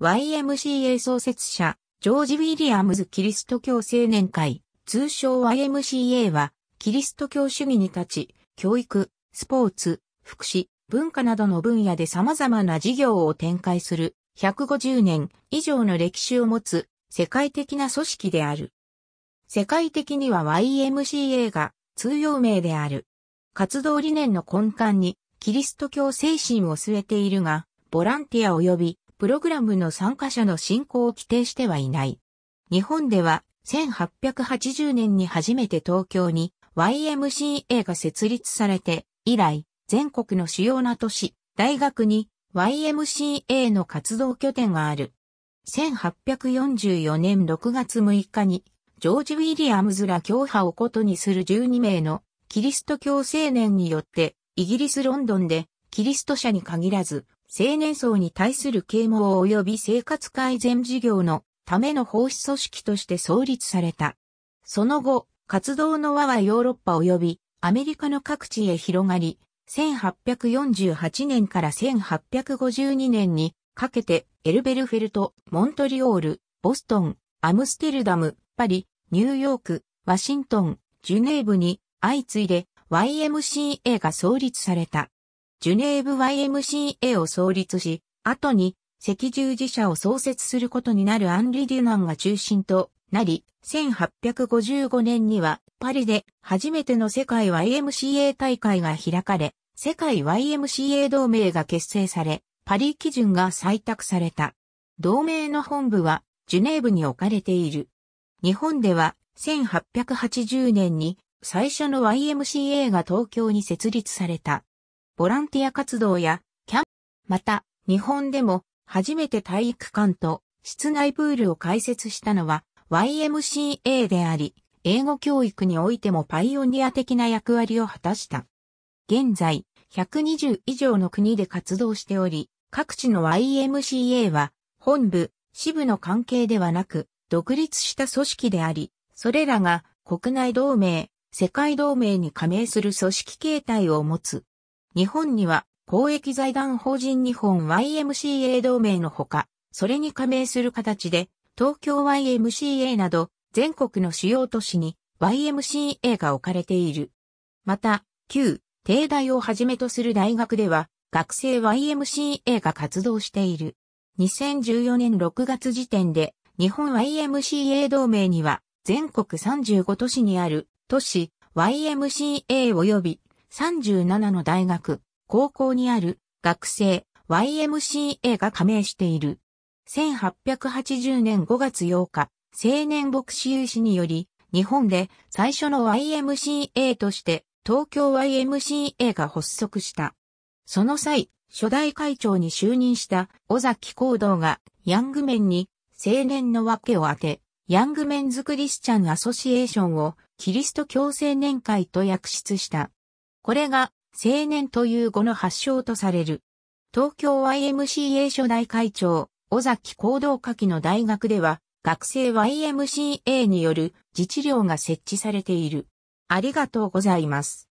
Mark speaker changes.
Speaker 1: YMCA 創設者、ジョージ・ウィリアムズ・キリスト教青年会、通称 YMCA は、キリスト教主義に立ち、教育、スポーツ、福祉、文化などの分野で様々な事業を展開する、150年以上の歴史を持つ、世界的な組織である。世界的には YMCA が通用名である。活動理念の根幹に、キリスト教精神を据えているが、ボランティア及びプログラムの参加者の進行を規定してはいない。日本では1880年に初めて東京に YMCA が設立されて以来、全国の主要な都市、大学に YMCA の活動拠点がある。1844年6月6日に、ジョージ・ウィリアムズら教派をことにする12名のキリスト教青年によって、イギリス・ロンドンで、キリスト者に限らず、青年層に対する啓蒙及び生活改善事業のための奉仕組織として創立された。その後、活動の輪はヨーロッパ及びアメリカの各地へ広がり、1848年から1852年にかけてエルベルフェルト、モントリオール、ボストン、アムステルダム、パリ、ニューヨーク、ワシントン、ジュネーブに相次いで YMCA が創立された。ジュネーブ YMCA を創立し、後に赤十字社を創設することになるアンリ・デュナンが中心となり、1855年にはパリで初めての世界 YMCA 大会が開かれ、世界 YMCA 同盟が結成され、パリ基準が採択された。同盟の本部はジュネーブに置かれている。日本では1880年に最初の YMCA が東京に設立された。ボランティア活動や、キャン、また、日本でも、初めて体育館と室内プールを開設したのは YMCA であり、英語教育においてもパイオニア的な役割を果たした。現在、120以上の国で活動しており、各地の YMCA は、本部、支部の関係ではなく、独立した組織であり、それらが国内同盟、世界同盟に加盟する組織形態を持つ。日本には公益財団法人日本 YMCA 同盟のほか、それに加盟する形で、東京 YMCA など全国の主要都市に YMCA が置かれている。また、旧、帝大をはじめとする大学では、学生 YMCA が活動している。2014年6月時点で、日本 YMCA 同盟には、全国35都市にある、都市 YMCA 及び37の大学、高校にある学生 YMCA が加盟している。1880年5月8日、青年牧師有志により、日本で最初の YMCA として東京 YMCA が発足した。その際、初代会長に就任した尾崎行動がヤングメンに青年の訳を当て、ヤングメンズクリスチャンアソシエーションをキリスト教青年会と訳出した。これが青年という語の発祥とされる。東京 YMCA 初代会長、尾崎行動下記の大学では、学生 YMCA による自治寮が設置されている。ありがとうございます。